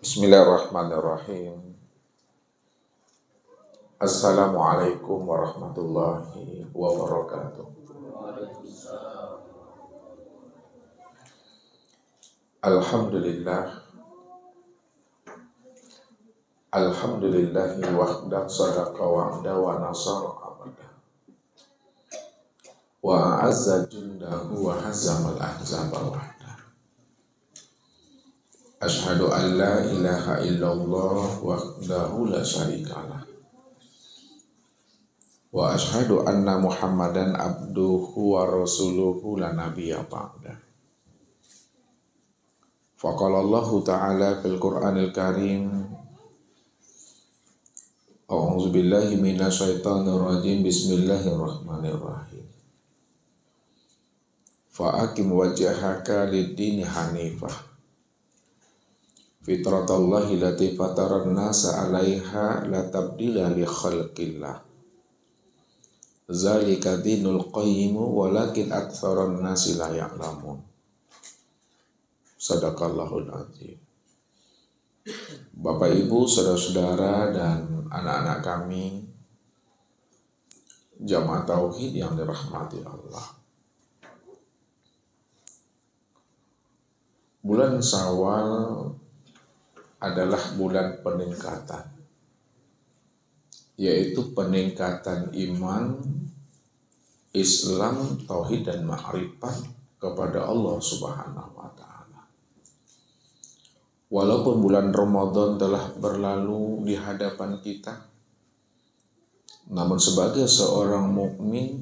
Bismillahirrahmanirrahim. Assalamualaikum warahmatullahi wabarakatuh. Alhamdulillah Alhamdulillahi wahdah sadaqa wa'da wa nasar abada Wa azza jundahu wa hazamal al wahda Ashadu an la ilaha illallah wahdahu la syarikalah Wa ashadu anna muhammadan abduhu wa rasuluhu la nabiya ba'da Faqala Allah ta'ala fil Qur'anil Karim A'udzu billahi minasyaitonir rajim Bismillahirrahmanirrahim Fa akim wajhaka lid-dini hanifah fitratallahi lati fataran nasa alaiha la tabdila li khalqillah zalika dinul qayyimu walakin aktsaran nasi la ya'lamun sadaqallahul azim Bapak Ibu, saudara-saudara dan anak-anak kami jamaah tauhid yang dirahmati Allah. Bulan Sawal adalah bulan peningkatan yaitu peningkatan iman, Islam, tauhid dan ma'rifat kepada Allah Subhanahu wa taala. Walaupun bulan Ramadan telah berlalu di hadapan kita, namun sebagai seorang mukmin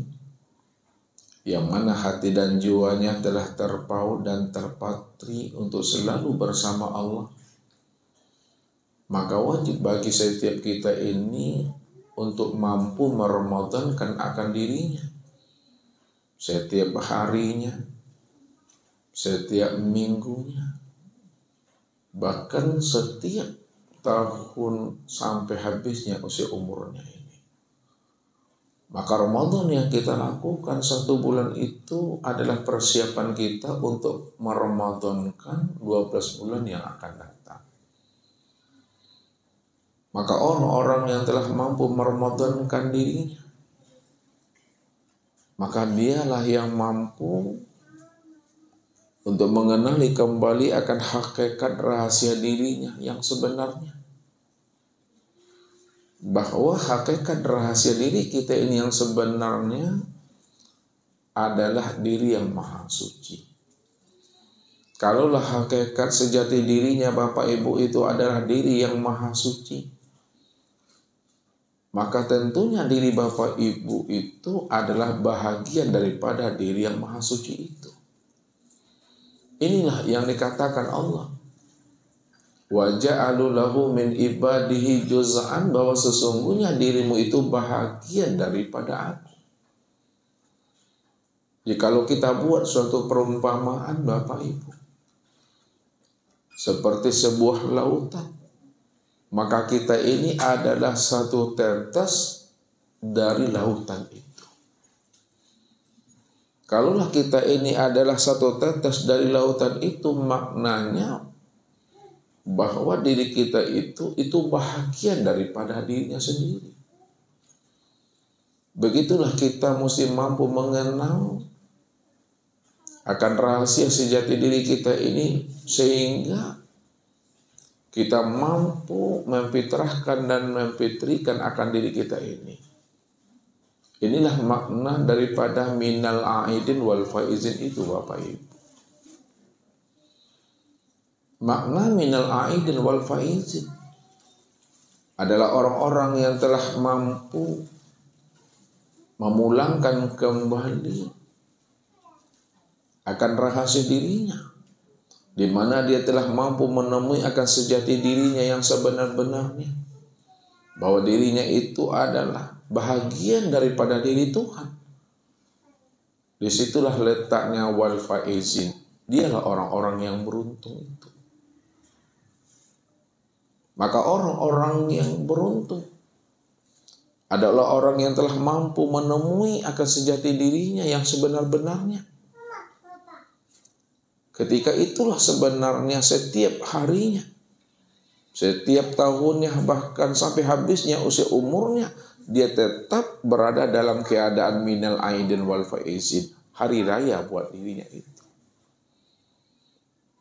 yang mana hati dan jiwanya telah terpaut dan terpatri untuk selalu bersama Allah, maka wajib bagi setiap kita ini untuk mampu meremotankan akan dirinya setiap harinya, setiap minggunya, bahkan setiap tahun sampai habisnya usia umurnya ini. Maka Ramadan yang kita lakukan satu bulan itu adalah persiapan kita untuk meremadonkan 12 bulan yang akan datang. Maka ono orang yang telah mampu meremodonkan dirinya Maka dialah yang mampu Untuk mengenali kembali akan hakikat rahasia dirinya yang sebenarnya bahwa hakikat rahasia diri kita ini yang sebenarnya adalah diri yang maha suci. Kalaulah hakikat sejati dirinya Bapak Ibu itu adalah diri yang maha suci, maka tentunya diri Bapak Ibu itu adalah bahagian daripada diri yang maha suci itu. Inilah yang dikatakan Allah. Wajah lahu min ibadihi juz'an bahwa sesungguhnya dirimu itu bahagian daripada aku. Jikalau kita buat suatu perumpamaan Bapak Ibu. Seperti sebuah lautan maka kita ini adalah satu tetes dari lautan itu. Kalaulah kita ini adalah satu tetes dari lautan itu, maknanya bahwa diri kita itu itu bahagian daripada dirinya sendiri. Begitulah kita mesti mampu mengenal akan rahasia sejati diri kita ini sehingga kita mampu memfitrahkan dan memfitrikan akan diri kita ini. Inilah makna daripada minal aidin wal faizin itu Bapak Ibu. Makna minal aidin wal faizin adalah orang-orang yang telah mampu memulangkan kembali akan rahasia dirinya di mana dia telah mampu menemui akan sejati dirinya yang sebenar-benarnya bahwa dirinya itu adalah bahagian daripada diri Tuhan. Disitulah letaknya wal faizin. Dialah orang-orang yang beruntung itu. Maka orang-orang yang beruntung adalah orang yang telah mampu menemui akan sejati dirinya yang sebenar-benarnya. Ketika itulah sebenarnya setiap harinya, setiap tahunnya bahkan sampai habisnya usia umurnya dia tetap berada dalam keadaan minal aidin wal faizin, hari raya buat dirinya itu.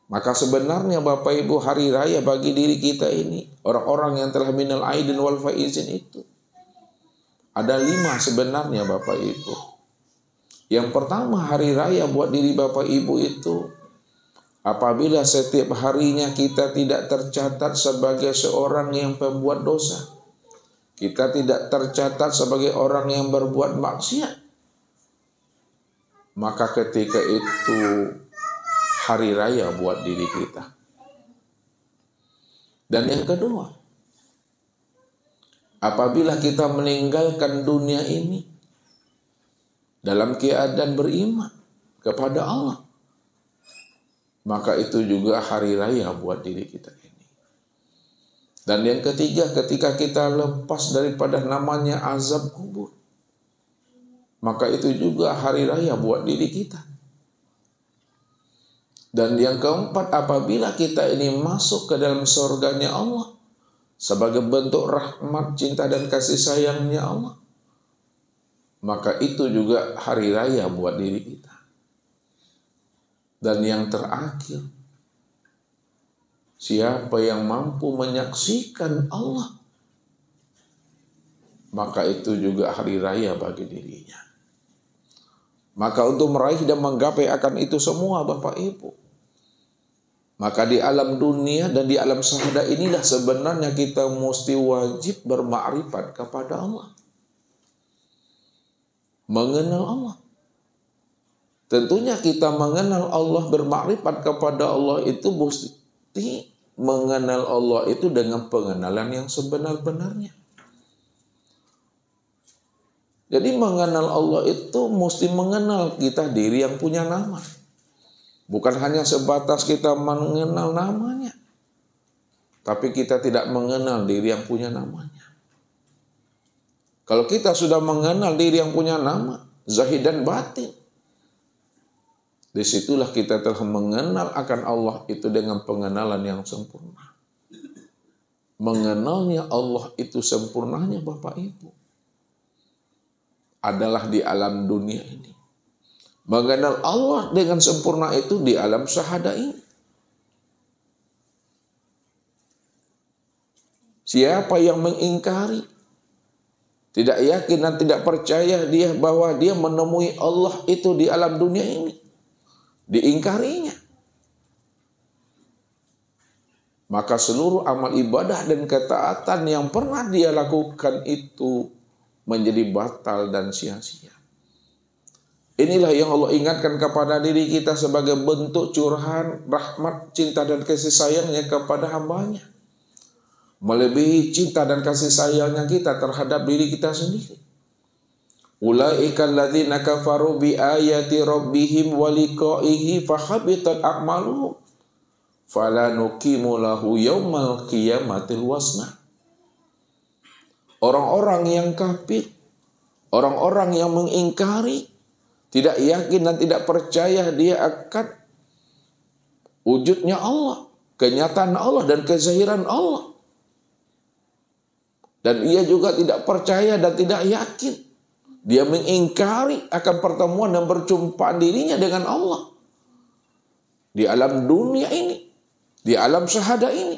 Maka sebenarnya Bapak Ibu hari raya bagi diri kita ini orang-orang yang telah minal aidin wal faizin itu ada lima sebenarnya Bapak Ibu. Yang pertama hari raya buat diri Bapak Ibu itu Apabila setiap harinya kita tidak tercatat sebagai seorang yang pembuat dosa, kita tidak tercatat sebagai orang yang berbuat maksiat, maka ketika itu hari raya buat diri kita. Dan yang kedua, apabila kita meninggalkan dunia ini dalam keadaan beriman kepada Allah, maka itu juga hari raya buat diri kita ini. Dan yang ketiga, ketika kita lepas daripada namanya azab kubur, maka itu juga hari raya buat diri kita. Dan yang keempat, apabila kita ini masuk ke dalam surganya Allah, sebagai bentuk rahmat, cinta dan kasih sayangnya Allah, maka itu juga hari raya buat diri kita. Dan yang terakhir, siapa yang mampu menyaksikan Allah, maka itu juga hari raya bagi dirinya. Maka untuk meraih dan menggapai akan itu semua Bapak Ibu. Maka di alam dunia dan di alam sahada inilah sebenarnya kita mesti wajib bermakrifat kepada Allah. Mengenal Allah. Tentunya kita mengenal Allah bermakrifat kepada Allah itu mesti mengenal Allah itu dengan pengenalan yang sebenar-benarnya. Jadi mengenal Allah itu mesti mengenal kita diri yang punya nama. Bukan hanya sebatas kita mengenal namanya. Tapi kita tidak mengenal diri yang punya namanya. Kalau kita sudah mengenal diri yang punya nama, zahid dan batin, Disitulah kita telah mengenal akan Allah itu dengan pengenalan yang sempurna. Mengenalnya Allah itu sempurnanya Bapak Ibu. Adalah di alam dunia ini. Mengenal Allah dengan sempurna itu di alam syahada ini. Siapa yang mengingkari, tidak yakin dan tidak percaya dia bahwa dia menemui Allah itu di alam dunia ini diingkarinya. Maka seluruh amal ibadah dan ketaatan yang pernah dia lakukan itu menjadi batal dan sia-sia. Inilah yang Allah ingatkan kepada diri kita sebagai bentuk curahan rahmat, cinta dan kasih sayangnya kepada hambanya. Melebihi cinta dan kasih sayangnya kita terhadap diri kita sendiri. Ulaika alladzina kafaru bi ayati rabbihim wa liqa'ihi fahabitat a'maluhum fala nuqimu lahu yaumal qiyamati wasna. Orang-orang yang kafir, orang-orang yang mengingkari, tidak yakin dan tidak percaya dia akan wujudnya Allah, kenyataan Allah dan kezahiran Allah. Dan ia juga tidak percaya dan tidak yakin dia mengingkari akan pertemuan dan perjumpaan dirinya dengan Allah. Di alam dunia ini. Di alam syahada ini.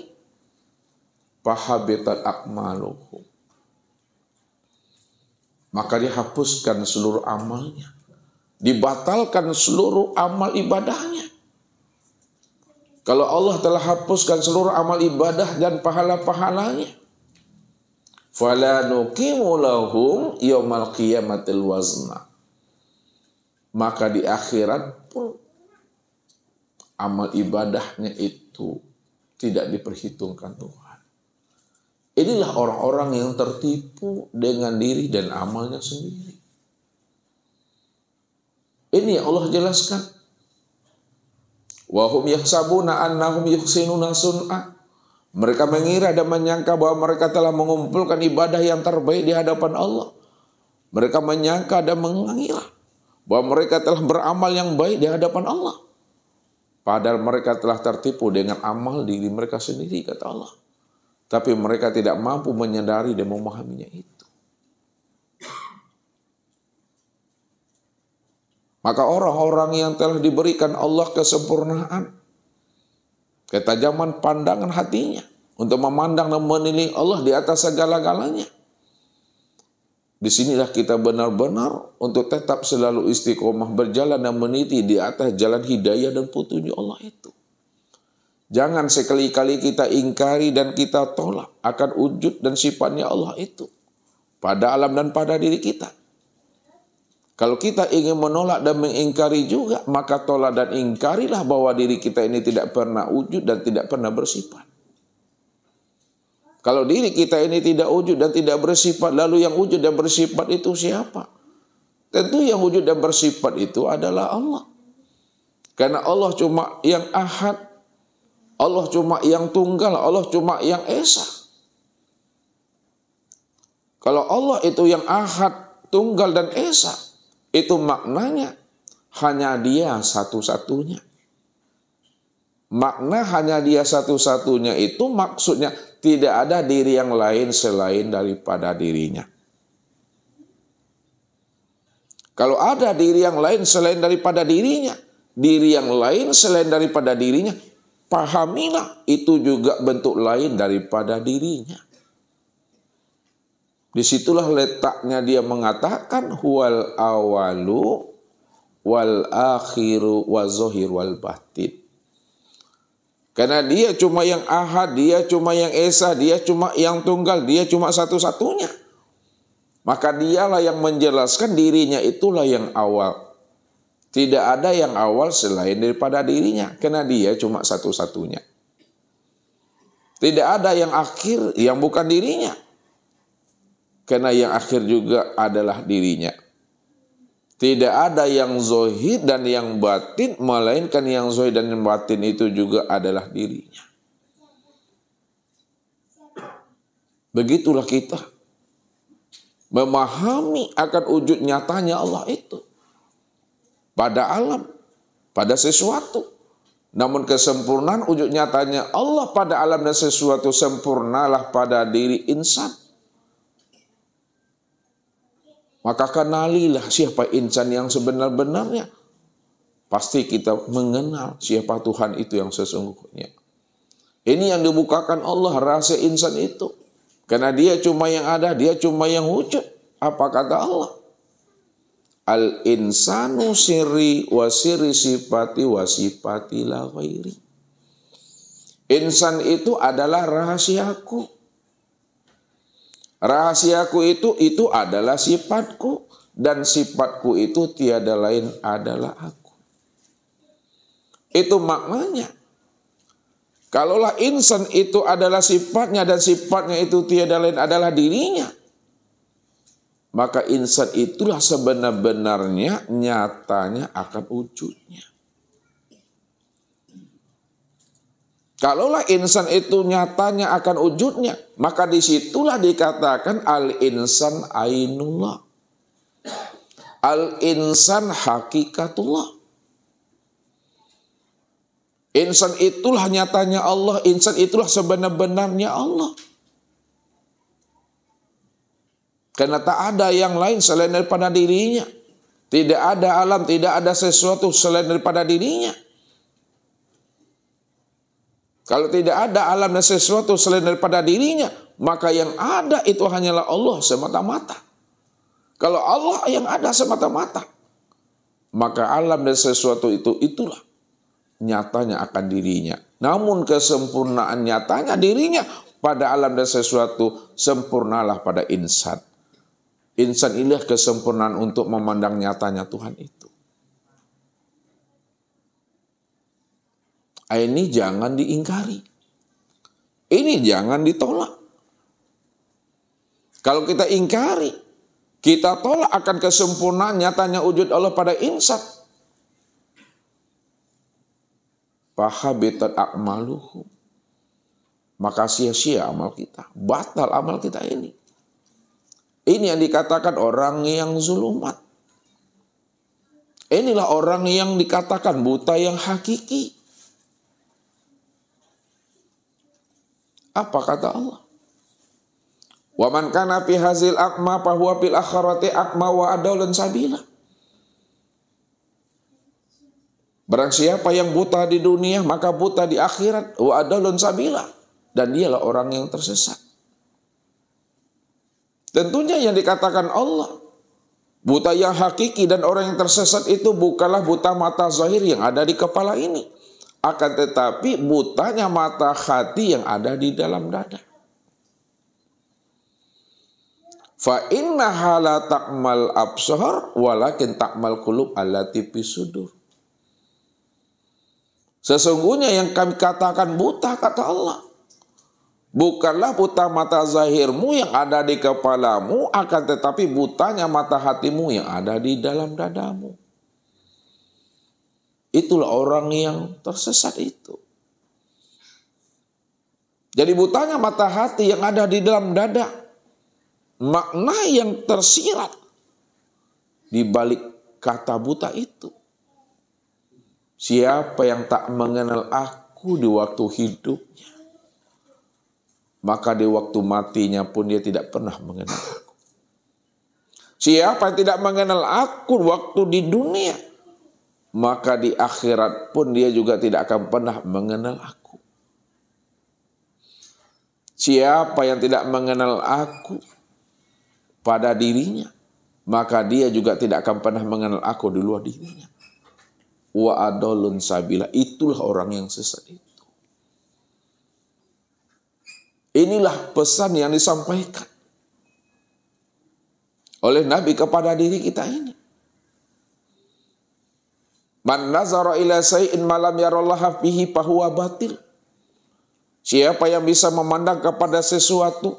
Fahabitat akmaluhum. Maka dihapuskan seluruh amalnya. Dibatalkan seluruh amal ibadahnya. Kalau Allah telah hapuskan seluruh amal ibadah dan pahala-pahalanya, fala nuqimu lahum yaumal qiyamatil wazna maka di akhirat pun amal ibadahnya itu tidak diperhitungkan Tuhan. Inilah orang-orang yang tertipu dengan diri dan amalnya sendiri. Ini Allah jelaskan. Wahum yahsabuna annahum yuhsinuna sun'ah mereka mengira dan menyangka bahwa mereka telah mengumpulkan ibadah yang terbaik di hadapan Allah. Mereka menyangka dan mengira bahwa mereka telah beramal yang baik di hadapan Allah. Padahal mereka telah tertipu dengan amal diri mereka sendiri, kata Allah. Tapi mereka tidak mampu menyadari dan memahaminya itu. Maka orang-orang yang telah diberikan Allah kesempurnaan, Ketajaman pandangan hatinya untuk memandang dan menilai Allah di atas segala-galanya. Disinilah kita benar-benar untuk tetap selalu istiqomah berjalan dan meniti di atas jalan hidayah dan petunjuk Allah itu. Jangan sekali-kali kita ingkari dan kita tolak akan wujud dan sifatnya Allah itu. Pada alam dan pada diri kita. Kalau kita ingin menolak dan mengingkari juga, maka tolak dan ingkarilah bahwa diri kita ini tidak pernah wujud dan tidak pernah bersifat. Kalau diri kita ini tidak wujud dan tidak bersifat, lalu yang wujud dan bersifat itu siapa? Tentu yang wujud dan bersifat itu adalah Allah. Karena Allah cuma yang ahad, Allah cuma yang tunggal, Allah cuma yang esa. Kalau Allah itu yang ahad, tunggal dan esa, itu maknanya hanya dia satu-satunya. Makna hanya dia satu-satunya itu maksudnya tidak ada diri yang lain selain daripada dirinya. Kalau ada diri yang lain selain daripada dirinya, diri yang lain selain daripada dirinya, pahamilah itu juga bentuk lain daripada dirinya. Disitulah letaknya dia mengatakan wal awalu wal akhiru wa zohir wal batin. Karena dia cuma yang ahad, dia cuma yang esa, dia cuma yang tunggal, dia cuma satu-satunya. Maka dialah yang menjelaskan dirinya itulah yang awal. Tidak ada yang awal selain daripada dirinya. Karena dia cuma satu-satunya. Tidak ada yang akhir yang bukan dirinya karena yang akhir juga adalah dirinya. Tidak ada yang zohid dan yang batin, melainkan yang zohid dan yang batin itu juga adalah dirinya. Begitulah kita memahami akan wujud nyatanya Allah itu pada alam, pada sesuatu. Namun kesempurnaan wujud nyatanya Allah pada alam dan sesuatu sempurnalah pada diri insan. Maka kenalilah siapa insan yang sebenar-benarnya. Pasti kita mengenal siapa Tuhan itu yang sesungguhnya. Ini yang dibukakan Allah rahasia insan itu. Karena dia cuma yang ada, dia cuma yang wujud. Apa kata Allah? Al insanu siri wa siri sifati wa sifati la ghairi. Insan itu adalah rahasiaku. Rahasiaku itu itu adalah sifatku dan sifatku itu tiada lain adalah aku. Itu maknanya. Kalaulah insan itu adalah sifatnya dan sifatnya itu tiada lain adalah dirinya. Maka insan itulah sebenar-benarnya nyatanya akan wujudnya. Kalaulah insan itu nyatanya akan wujudnya, maka disitulah dikatakan al-insan ainullah. Al-insan hakikatullah. Insan itulah nyatanya Allah, insan itulah sebenar-benarnya Allah. Karena tak ada yang lain selain daripada dirinya. Tidak ada alam, tidak ada sesuatu selain daripada dirinya. Kalau tidak ada alam dan sesuatu selain daripada dirinya, maka yang ada itu hanyalah Allah semata-mata. Kalau Allah yang ada semata-mata, maka alam dan sesuatu itu itulah nyatanya akan dirinya. Namun kesempurnaan nyatanya dirinya pada alam dan sesuatu sempurnalah pada insan. Insan inilah kesempurnaan untuk memandang nyatanya Tuhan itu. Ini jangan diingkari. Ini jangan ditolak. Kalau kita ingkari, kita tolak akan kesempurnaan nyatanya wujud Allah pada insan. Fahabitat akmaluhum. Maka sia-sia amal kita. Batal amal kita ini. Ini yang dikatakan orang yang zulumat. Inilah orang yang dikatakan buta yang hakiki. Apa kata Allah? Wa man kana fi hazil akma fahuwa fil akhirati akma wa adalun sabila. Barang siapa yang buta di dunia maka buta di akhirat wa adalun sabila dan dialah orang yang tersesat. Tentunya yang dikatakan Allah Buta yang hakiki dan orang yang tersesat itu bukanlah buta mata zahir yang ada di kepala ini. Akan tetapi butanya mata hati yang ada di dalam dada. Fa inna hala takmal absor walakin takmal kulub allati sudur. Sesungguhnya yang kami katakan buta kata Allah. Bukanlah buta mata zahirmu yang ada di kepalamu, akan tetapi butanya mata hatimu yang ada di dalam dadamu. Itulah orang yang tersesat itu. Jadi butanya mata hati yang ada di dalam dada. Makna yang tersirat di balik kata buta itu. Siapa yang tak mengenal aku di waktu hidupnya, maka di waktu matinya pun dia tidak pernah mengenal aku. Siapa yang tidak mengenal aku waktu di dunia, maka di akhirat pun dia juga tidak akan pernah mengenal aku. Siapa yang tidak mengenal aku pada dirinya, maka dia juga tidak akan pernah mengenal aku di luar dirinya. Wa adolun sabila, itulah orang yang sesat itu. Inilah pesan yang disampaikan oleh Nabi kepada diri kita ini. Man nazara ila sayin malam yarallaha fihi pahuwa batil. Siapa yang bisa memandang kepada sesuatu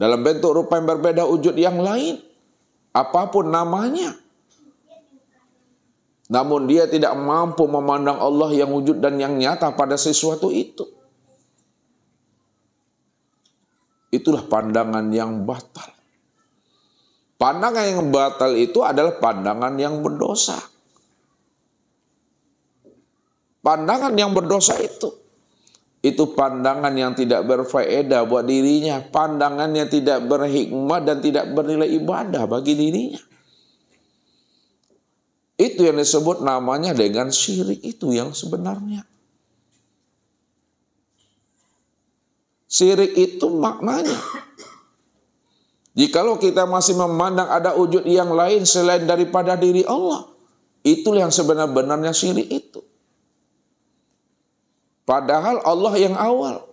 dalam bentuk rupa yang berbeda wujud yang lain, apapun namanya. Namun dia tidak mampu memandang Allah yang wujud dan yang nyata pada sesuatu itu. Itulah pandangan yang batal. Pandangan yang batal itu adalah pandangan yang berdosa. Pandangan yang berdosa itu. Itu pandangan yang tidak berfaedah buat dirinya. Pandangan yang tidak berhikmah dan tidak bernilai ibadah bagi dirinya. Itu yang disebut namanya dengan syirik itu yang sebenarnya. Syirik itu maknanya. Jikalau kita masih memandang ada wujud yang lain selain daripada diri Allah. Itulah yang sebenar-benarnya syirik itu. Padahal Allah yang awal.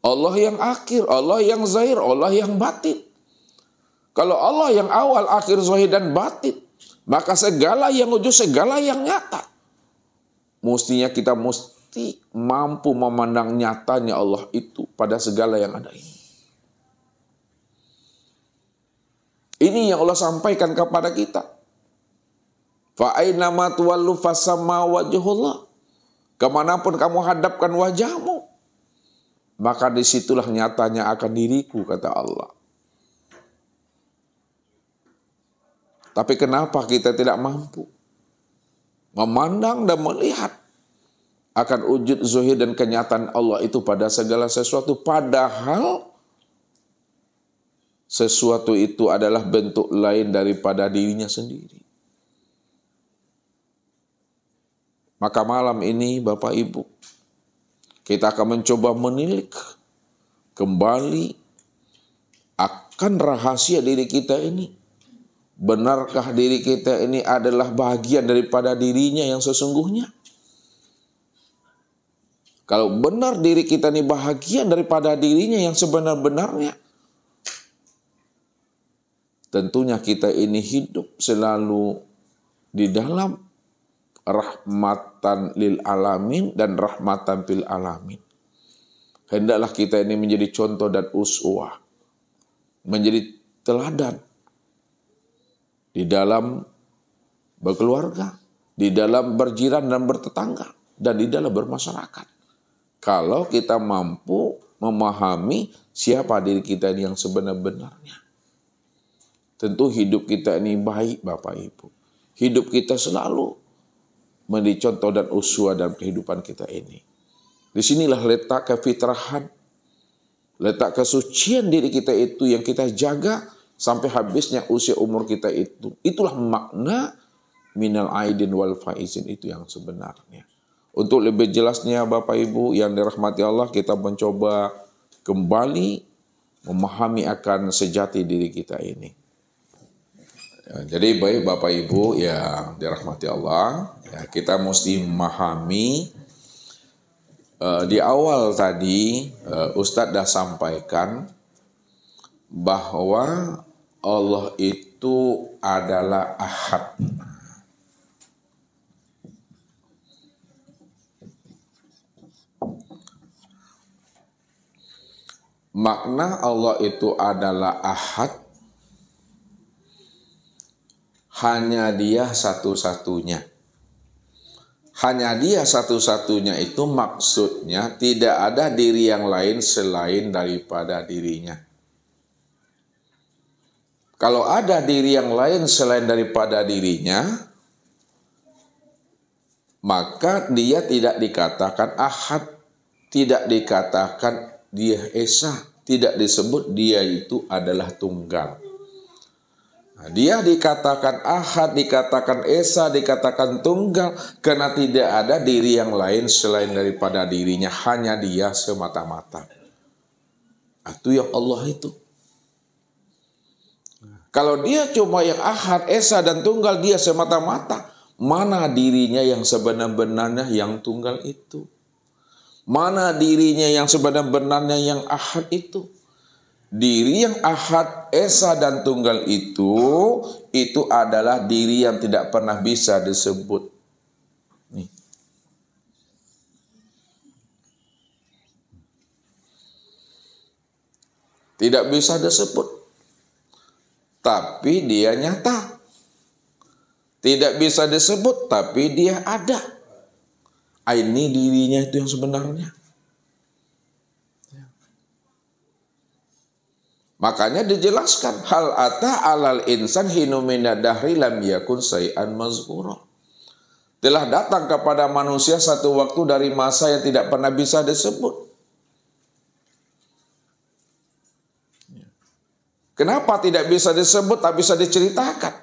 Allah yang akhir, Allah yang zahir, Allah yang batin. Kalau Allah yang awal, akhir, zahir, dan batin, maka segala yang wujud, segala yang nyata. Mestinya kita mesti mampu memandang nyatanya Allah itu pada segala yang ada ini. Ini yang Allah sampaikan kepada kita. Fa'ainama tuwallu fasama wajuhullah. Kemanapun kamu hadapkan wajahmu, maka disitulah nyatanya akan diriku, kata Allah. Tapi kenapa kita tidak mampu memandang dan melihat akan wujud zuhir dan kenyataan Allah itu pada segala sesuatu padahal sesuatu itu adalah bentuk lain daripada dirinya sendiri. Maka malam ini Bapak Ibu, kita akan mencoba menilik kembali akan rahasia diri kita ini. Benarkah diri kita ini adalah bagian daripada dirinya yang sesungguhnya? Kalau benar diri kita ini bahagian daripada dirinya yang sebenar-benarnya, tentunya kita ini hidup selalu di dalam rahmatan lil alamin dan rahmatan fil alamin. Hendaklah kita ini menjadi contoh dan uswah, menjadi teladan di dalam berkeluarga, di dalam berjiran dan bertetangga, dan di dalam bermasyarakat. Kalau kita mampu memahami siapa diri kita ini yang sebenar-benarnya. Tentu hidup kita ini baik Bapak Ibu. Hidup kita selalu menjadi contoh dan uswa dalam kehidupan kita ini. Disinilah letak kefitrahan, letak kesucian diri kita itu yang kita jaga sampai habisnya usia umur kita itu. Itulah makna minal aidin wal faizin itu yang sebenarnya. Untuk lebih jelasnya Bapak Ibu yang dirahmati Allah kita mencoba kembali memahami akan sejati diri kita ini. Ya, jadi baik Bapak Ibu ya dirahmati Allah, ya, kita mesti memahami uh, di awal tadi uh, Ustadz dah sampaikan bahwa Allah itu adalah ahad. Makna Allah itu adalah ahad hanya dia satu-satunya. Hanya dia satu-satunya itu maksudnya tidak ada diri yang lain selain daripada dirinya. Kalau ada diri yang lain selain daripada dirinya, maka dia tidak dikatakan ahad, tidak dikatakan dia esa, tidak disebut dia itu adalah tunggal. Nah, dia dikatakan ahad, dikatakan esa, dikatakan tunggal karena tidak ada diri yang lain selain daripada dirinya, hanya dia semata-mata. Nah, itu yang Allah itu. Kalau dia cuma yang ahad, esa dan tunggal dia semata-mata, mana dirinya yang sebenar-benarnya yang tunggal itu? Mana dirinya yang sebenar-benarnya yang ahad itu? Diri yang ahad, esa dan tunggal itu itu adalah diri yang tidak pernah bisa disebut. Nih. Tidak bisa disebut. Tapi dia nyata. Tidak bisa disebut tapi dia ada. Ini dirinya itu yang sebenarnya. Makanya dijelaskan hal ata alal insan hinumina dahri lam yakun sayan mazkura. Telah datang kepada manusia satu waktu dari masa yang tidak pernah bisa disebut. Kenapa tidak bisa disebut tak bisa diceritakan?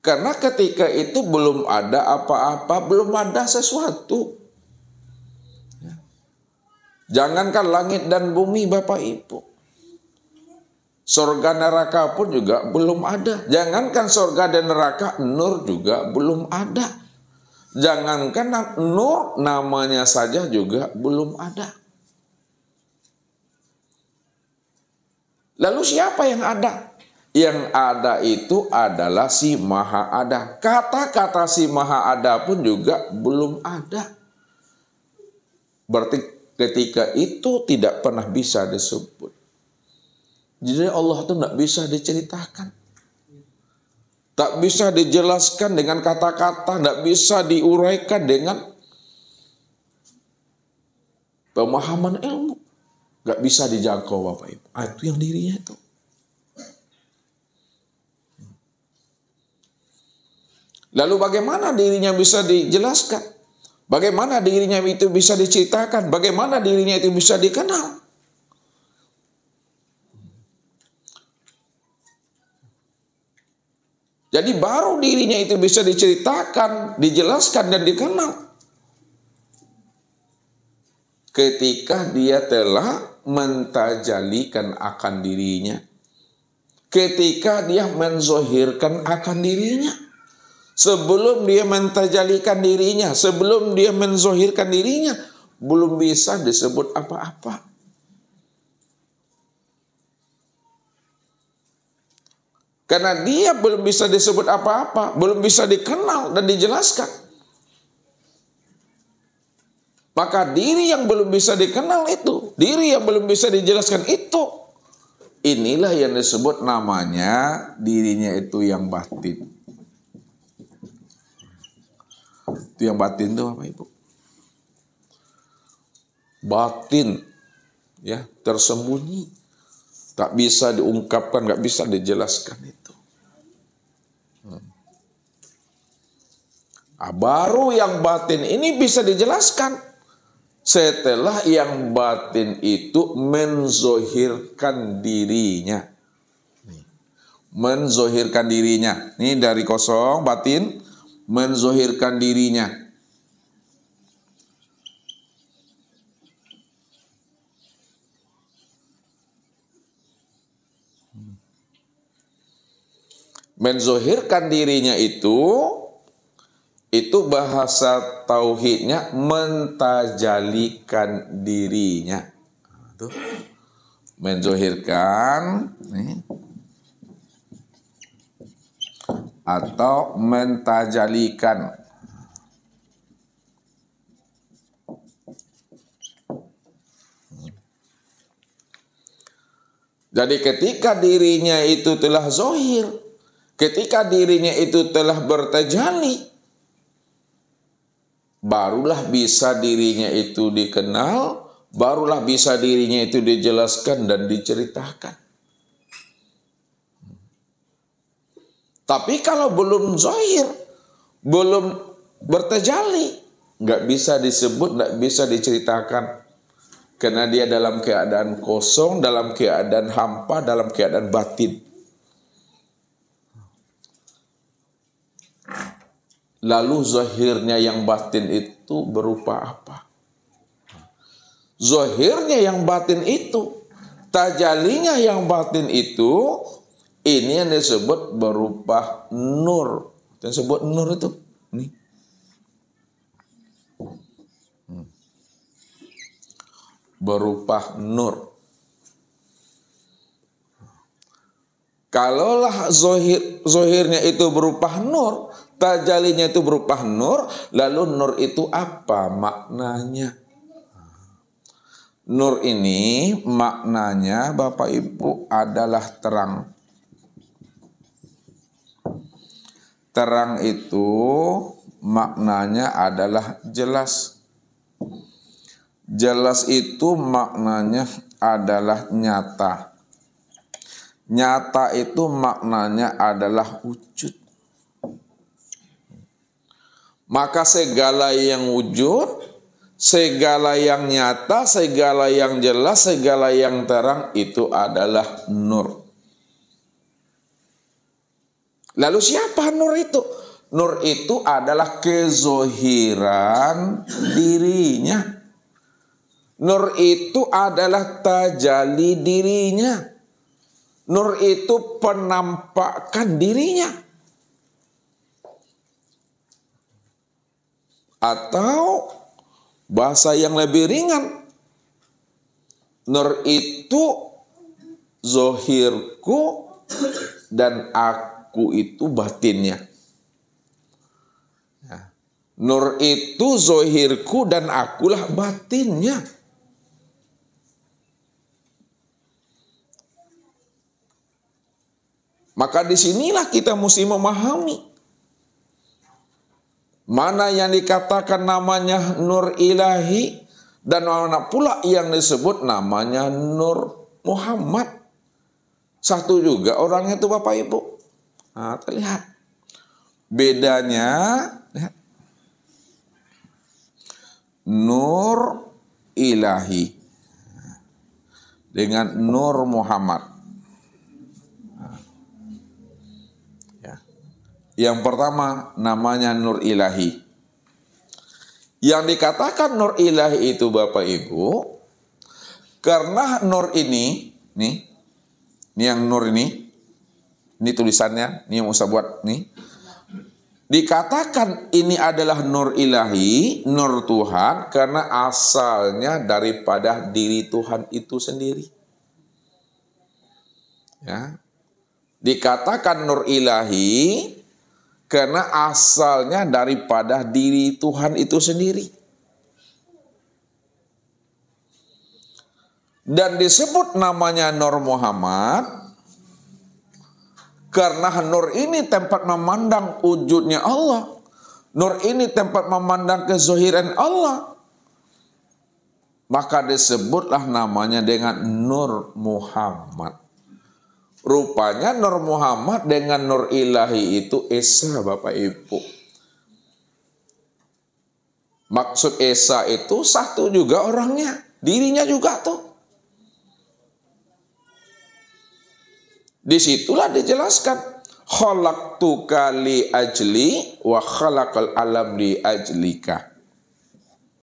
Karena ketika itu belum ada apa-apa, belum ada sesuatu. Jangankan langit dan bumi Bapak Ibu. Sorga neraka pun juga belum ada. Jangankan sorga dan neraka, nur juga belum ada. Jangankan nur namanya saja juga belum ada. Lalu siapa yang ada? Yang ada itu adalah si maha ada. Kata-kata si maha ada pun juga belum ada. Berarti ketika itu tidak pernah bisa disebut. Jadi Allah itu tidak bisa diceritakan. Tak bisa dijelaskan dengan kata-kata, tidak bisa diuraikan dengan pemahaman ilmu. Tidak bisa dijangkau Bapak Ibu. Ah, itu yang dirinya itu. Lalu bagaimana dirinya bisa dijelaskan? Bagaimana dirinya itu bisa diceritakan? Bagaimana dirinya itu bisa dikenal? Jadi baru dirinya itu bisa diceritakan, dijelaskan dan dikenal. Ketika dia telah mentajalikan akan dirinya. Ketika dia menzohirkan akan dirinya. Sebelum dia mentajalikan dirinya, sebelum dia menzohirkan dirinya, belum bisa disebut apa-apa. Karena dia belum bisa disebut apa-apa, belum bisa dikenal dan dijelaskan. Maka diri yang belum bisa dikenal itu, diri yang belum bisa dijelaskan itu, inilah yang disebut namanya dirinya itu yang batin. Itu yang batin itu apa ibu Batin ya, tersembunyi. Tak bisa diungkapkan, nggak bisa dijelaskan itu. Nah, baru yang batin ini bisa dijelaskan setelah yang batin itu menzohirkan dirinya menzohirkan dirinya. Ini dari kosong batin menzohirkan dirinya. Menzohirkan dirinya itu itu bahasa tauhidnya mentajalikan dirinya. Tuh. Menzohirkan, atau mentajalikan Jadi ketika dirinya itu telah zohir, ketika dirinya itu telah bertajali, barulah bisa dirinya itu dikenal, barulah bisa dirinya itu dijelaskan dan diceritakan. Tapi kalau belum zohir, belum bertejali, nggak bisa disebut, nggak bisa diceritakan. Karena dia dalam keadaan kosong, dalam keadaan hampa, dalam keadaan batin. Lalu zahirnya yang batin itu berupa apa? Zahirnya yang batin itu, tajalinya yang batin itu ini yang disebut berupa nur. Yang disebut nur itu nih. Hmm. Berupa nur. Kalaulah zohir, zohirnya itu berupa nur, tajalinya itu berupa nur, lalu nur itu apa maknanya? Nur ini maknanya Bapak Ibu adalah terang. Terang itu maknanya adalah jelas. Jelas itu maknanya adalah nyata. Nyata itu maknanya adalah wujud. Maka segala yang wujud, segala yang nyata, segala yang jelas, segala yang terang itu adalah nur. Lalu siapa nur itu? Nur itu adalah kezohiran dirinya. Nur itu adalah tajali dirinya. Nur itu penampakan dirinya. Atau bahasa yang lebih ringan. Nur itu zohirku dan aku aku itu batinnya. Ya. Nur itu zohirku dan akulah batinnya. Maka disinilah kita mesti memahami mana yang dikatakan namanya nur ilahi dan mana pula yang disebut namanya nur Muhammad. Satu juga orangnya itu Bapak Ibu. Nah, lihat bedanya lihat. nur ilahi dengan nur Muhammad. Ya. Yang pertama namanya nur ilahi. Yang dikatakan nur ilahi itu Bapak Ibu karena nur ini nih, nih yang nur ini ini tulisannya, ini yang Ustaz buat nih. Dikatakan ini adalah nur ilahi, nur Tuhan karena asalnya daripada diri Tuhan itu sendiri. Ya. Dikatakan nur ilahi karena asalnya daripada diri Tuhan itu sendiri. Dan disebut namanya Nur Muhammad karena nur ini tempat memandang wujudnya Allah. Nur ini tempat memandang kezuhiran Allah. Maka disebutlah namanya dengan Nur Muhammad. Rupanya Nur Muhammad dengan Nur Ilahi itu Esa Bapak Ibu. Maksud Esa itu satu juga orangnya. Dirinya juga tuh. Disitulah dijelaskan khalaqtuka li ajli wa khalaqal alam li ajlika.